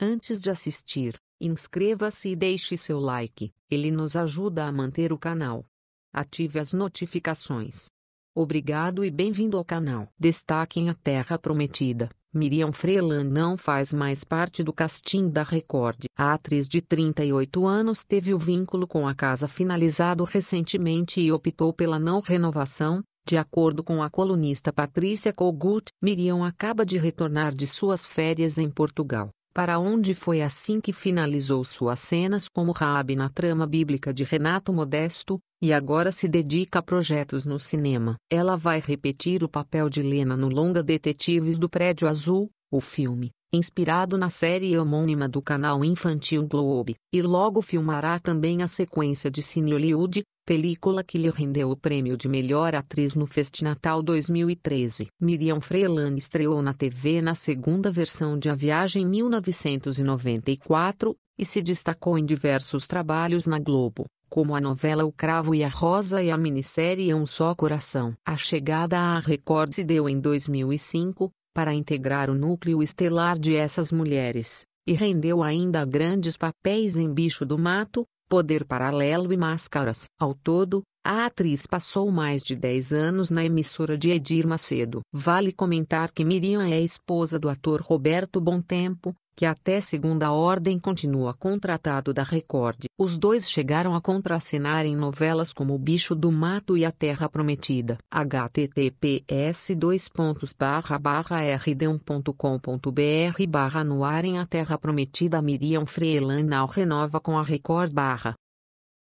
Antes de assistir, inscreva-se e deixe seu like, ele nos ajuda a manter o canal. Ative as notificações. Obrigado e bem-vindo ao canal. Destaque em A Terra Prometida. Miriam Freeland não faz mais parte do casting da Record. A atriz de 38 anos teve o vínculo com a casa finalizado recentemente e optou pela não renovação, de acordo com a colunista Patrícia Kogut. Miriam acaba de retornar de suas férias em Portugal para onde foi assim que finalizou suas cenas como Raabe na trama bíblica de Renato Modesto, e agora se dedica a projetos no cinema. Ela vai repetir o papel de Lena no longa Detetives do Prédio Azul, o filme, inspirado na série homônima do canal infantil Globe, e logo filmará também a sequência de Cine Hollywood, película que lhe rendeu o prêmio de melhor atriz no Natal 2013. Miriam Freiland estreou na TV na segunda versão de A Viagem 1994 e se destacou em diversos trabalhos na Globo, como a novela O Cravo e a Rosa e a minissérie Um Só Coração. A chegada à Record se deu em 2005, para integrar o núcleo estelar de essas mulheres, e rendeu ainda grandes papéis em Bicho do Mato, Poder Paralelo e Máscaras. Ao todo, a atriz passou mais de 10 anos na emissora de Edir Macedo. Vale comentar que Miriam é esposa do ator Roberto Tempo, que até segunda ordem continua contratado da Record. Os dois chegaram a contracenar em novelas como O Bicho do Mato e A Terra Prometida. https rd1.com.br no ar em A Terra Prometida Miriam Freilan renova com a Record barra.